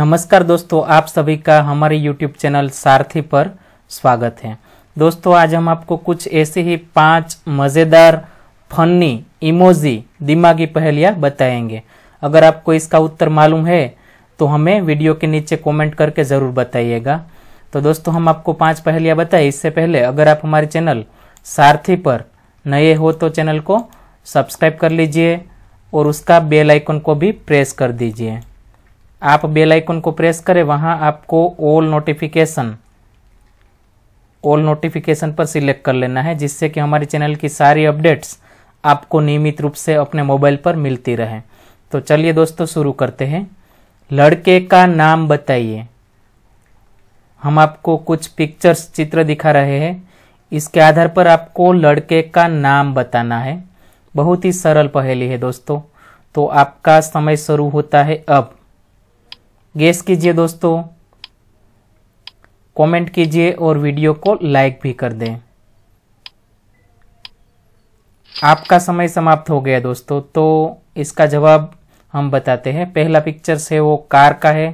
नमस्कार दोस्तों आप सभी का हमारे YouTube चैनल सारथी पर स्वागत है दोस्तों आज हम आपको कुछ ऐसे ही पांच मज़ेदार फनी इमोजी दिमागी पहेलियाँ बताएंगे अगर आपको इसका उत्तर मालूम है तो हमें वीडियो के नीचे कमेंट करके ज़रूर बताइएगा तो दोस्तों हम आपको पांच पहलियां बताए इससे पहले अगर आप हमारे चैनल सारथी पर नए हो तो चैनल को सब्सक्राइब कर लीजिए और उसका बेलाइकन को भी प्रेस कर दीजिए आप बेल आइकन को प्रेस करें वहां आपको ऑल नोटिफिकेशन ऑल नोटिफिकेशन पर सिलेक्ट कर लेना है जिससे कि हमारे चैनल की सारी अपडेट्स आपको नियमित रूप से अपने मोबाइल पर मिलती रहे तो चलिए दोस्तों शुरू करते हैं लड़के का नाम बताइए हम आपको कुछ पिक्चर्स चित्र दिखा रहे हैं इसके आधार पर आपको लड़के का नाम बताना है बहुत ही सरल पहेली है दोस्तों तो आपका समय शुरू होता है अब गेस कीजिए दोस्तों कमेंट कीजिए और वीडियो को लाइक भी कर दें आपका समय समाप्त हो गया दोस्तों तो इसका जवाब हम बताते हैं पहला पिक्चर्स है वो कार का है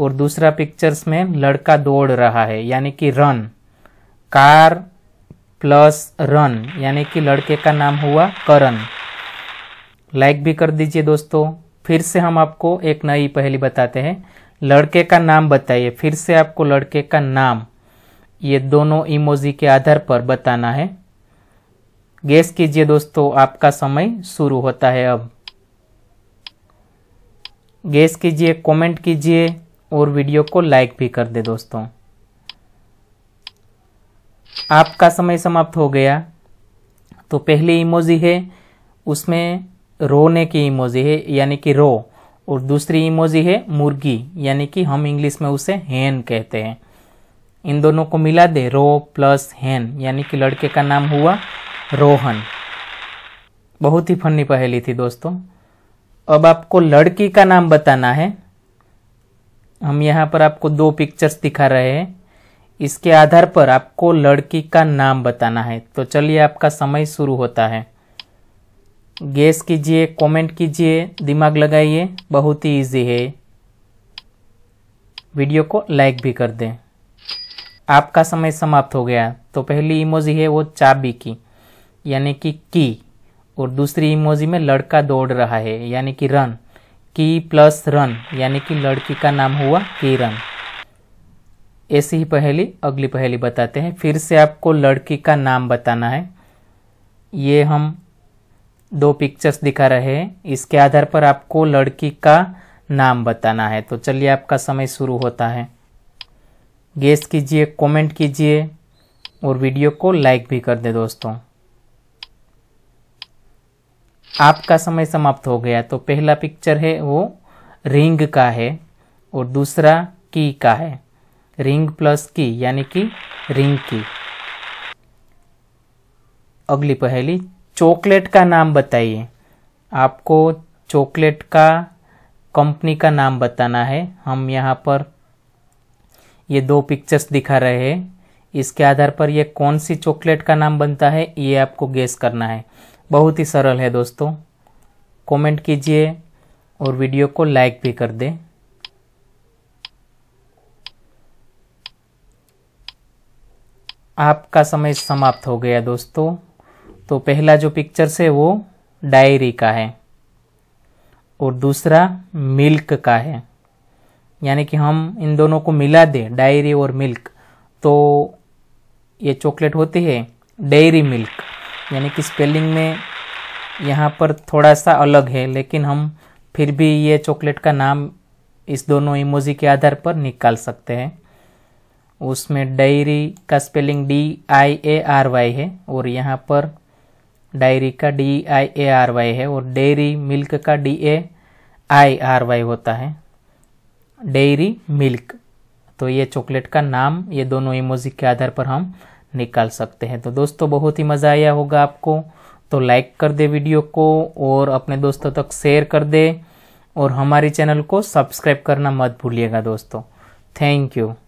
और दूसरा पिक्चर्स में लड़का दौड़ रहा है यानी कि रन कार प्लस रन यानी कि लड़के का नाम हुआ करण लाइक भी कर दीजिए दोस्तों फिर से हम आपको एक नई पहली बताते हैं लड़के का नाम बताइए फिर से आपको लड़के का नाम ये दोनों इमोजी के आधार पर बताना है गैस कीजिए दोस्तों आपका समय शुरू होता है अब गैस कीजिए कमेंट कीजिए और वीडियो को लाइक भी कर दे दोस्तों आपका समय समाप्त हो गया तो पहली इमोजी है उसमें रोने की इमोजी है यानी कि रो और दूसरी इमोजी है मुर्गी यानी कि हम इंग्लिश में उसे हैन कहते हैं इन दोनों को मिला दे रो प्लस हैन यानी कि लड़के का नाम हुआ रोहन बहुत ही फनी पहेली थी दोस्तों अब आपको लड़की का नाम बताना है हम यहाँ पर आपको दो पिक्चर्स दिखा रहे हैं इसके आधार पर आपको लड़की का नाम बताना है तो चलिए आपका समय शुरू होता है गेस कीजिए कमेंट कीजिए दिमाग लगाइए बहुत ही इजी है वीडियो को लाइक भी कर दें आपका समय समाप्त हो गया तो पहली इमोजी है वो चाबी की यानी कि की और दूसरी इमोजी में लड़का दौड़ रहा है यानी कि रन की प्लस रन यानी कि लड़की का नाम हुआ की रन ऐसी ही पहली अगली पहली बताते हैं फिर से आपको लड़की का नाम बताना है ये हम दो पिक्चर्स दिखा रहे हैं इसके आधार पर आपको लड़की का नाम बताना है तो चलिए आपका समय शुरू होता है गेस कीजिए कमेंट कीजिए और वीडियो को लाइक भी कर दे दोस्तों आपका समय समाप्त हो गया तो पहला पिक्चर है वो रिंग का है और दूसरा की का है रिंग प्लस की यानी कि रिंग की अगली पहली चॉकलेट का नाम बताइए आपको चॉकलेट का कंपनी का नाम बताना है हम यहाँ पर ये दो पिक्चर्स दिखा रहे हैं इसके आधार पर ये कौन सी चॉकलेट का नाम बनता है ये आपको गेस करना है बहुत ही सरल है दोस्तों कमेंट कीजिए और वीडियो को लाइक भी कर दें आपका समय समाप्त हो गया दोस्तों तो पहला जो पिक्चर्स है वो डायरी का है और दूसरा मिल्क का है यानी कि हम इन दोनों को मिला दें डायरी और मिल्क तो ये चॉकलेट होती है डेयरी मिल्क यानी कि स्पेलिंग में यहाँ पर थोड़ा सा अलग है लेकिन हम फिर भी ये चॉकलेट का नाम इस दोनों इमोजी के आधार पर निकाल सकते हैं उसमें डायरी का spelling D I A R Y है और यहाँ पर डायरी का D I A R Y है और डेयरी मिल्क का D A I R Y होता है डेयरी मिल्क तो ये चॉकलेट का नाम ये दोनों इमोजी के आधार पर हम निकाल सकते हैं तो दोस्तों बहुत ही मज़ा आया होगा आपको तो लाइक कर दे वीडियो को और अपने दोस्तों तक शेयर कर दे और हमारे चैनल को सब्सक्राइब करना मत भूलिएगा दोस्तों थैंक यू